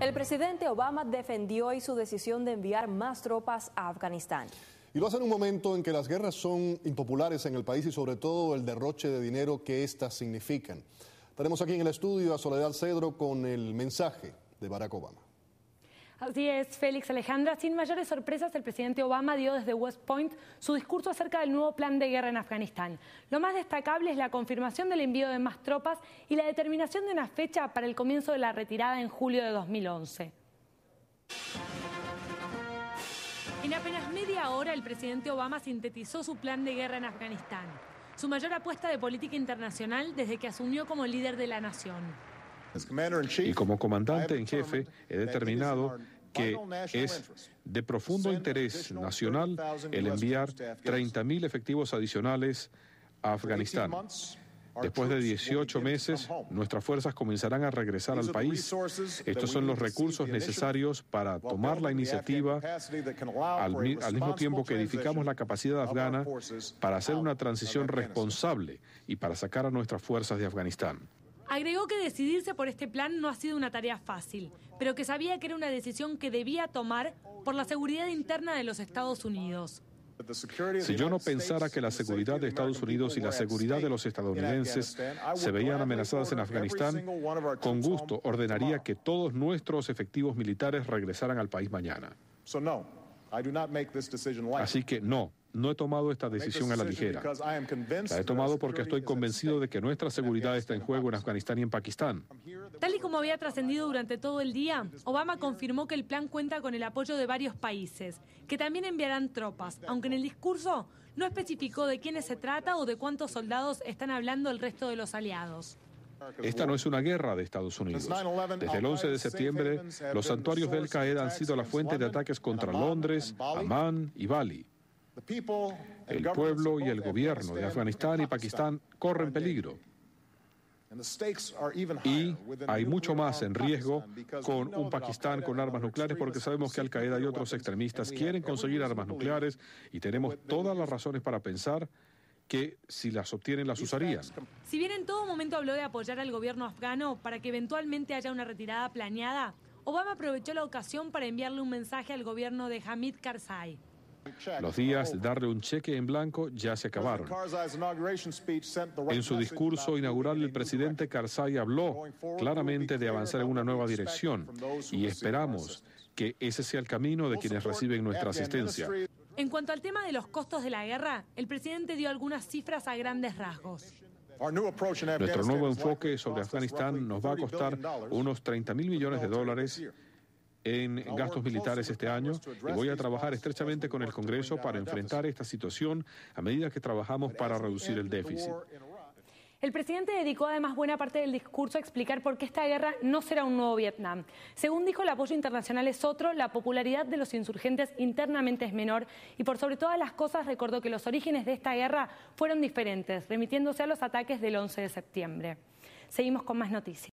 El presidente Obama defendió hoy su decisión de enviar más tropas a Afganistán. Y lo hace en un momento en que las guerras son impopulares en el país y sobre todo el derroche de dinero que éstas significan. Tenemos aquí en el estudio a Soledad Cedro con el mensaje de Barack Obama. Así es, Félix Alejandra. Sin mayores sorpresas, el presidente Obama dio desde West Point su discurso acerca del nuevo plan de guerra en Afganistán. Lo más destacable es la confirmación del envío de más tropas y la determinación de una fecha para el comienzo de la retirada en julio de 2011. En apenas media hora, el presidente Obama sintetizó su plan de guerra en Afganistán, su mayor apuesta de política internacional desde que asumió como líder de la nación. Y como comandante en jefe, he determinado que es de profundo interés nacional el enviar 30.000 efectivos adicionales a Afganistán. Después de 18 meses, nuestras fuerzas comenzarán a regresar al país. Estos son los recursos necesarios para tomar la iniciativa al, al, mismo tiempo que edificamos la capacidad afgana para hacer una transición responsable y para sacar a nuestras fuerzas de Afganistán. Agregó que decidirse por este plan no ha sido una tarea fácil, pero que sabía que era una decisión que debía tomar por la seguridad interna de los Estados Unidos. Si yo no pensara que la seguridad de Estados Unidos y la seguridad de los estadounidenses se veían amenazadas en Afganistán, con gusto ordenaría que todos nuestros efectivos militares regresaran al país mañana. Así que no, no he tomado esta decisión a la ligera. La he tomado porque estoy convencido de que nuestra seguridad está en juego en Afganistán y en Pakistán. Tal y como había trascendido durante todo el día, Obama confirmó que el plan cuenta con el apoyo de varios países, que también enviarán tropas, aunque en el discurso no especificó de quiénes se trata o de cuántos soldados están hablando el resto de los aliados. Esta no es una guerra de Estados Unidos. Desde el 11 de septiembre, los santuarios del Al-Qaeda han sido la fuente de ataques contra Londres, Amán y Bali. El pueblo y el gobierno de Afganistán y Pakistán corren peligro. Y hay mucho más en riesgo con un Pakistán con armas nucleares porque sabemos que Al-Qaeda y otros extremistas quieren conseguir armas nucleares y tenemos todas las razones para pensar que si las obtienen las usarían. Si bien en todo momento habló de apoyar al gobierno afgano para que eventualmente haya una retirada planeada, Obama aprovechó la ocasión para enviarle un mensaje al gobierno de Hamid Karzai. Los días de darle un cheque en blanco ya se acabaron. En su discurso inaugural, el presidente Karzai habló claramente de avanzar en una nueva dirección y esperamos que ese sea el camino de quienes reciben nuestra asistencia. En cuanto al tema de los costos de la guerra, el presidente dio algunas cifras a grandes rasgos. Nuestro nuevo enfoque sobre Afganistán nos va a costar unos 30 mil millones de dólares en gastos militares este año voy a trabajar estrechamente con el Congreso para enfrentar esta situación a medida que trabajamos para reducir el déficit. El presidente dedicó además buena parte del discurso a explicar por qué esta guerra no será un nuevo Vietnam. Según dijo, el apoyo internacional es otro, la popularidad de los insurgentes internamente es menor y por sobre todas las cosas recordó que los orígenes de esta guerra fueron diferentes, remitiéndose a los ataques del 11 de septiembre. Seguimos con más noticias.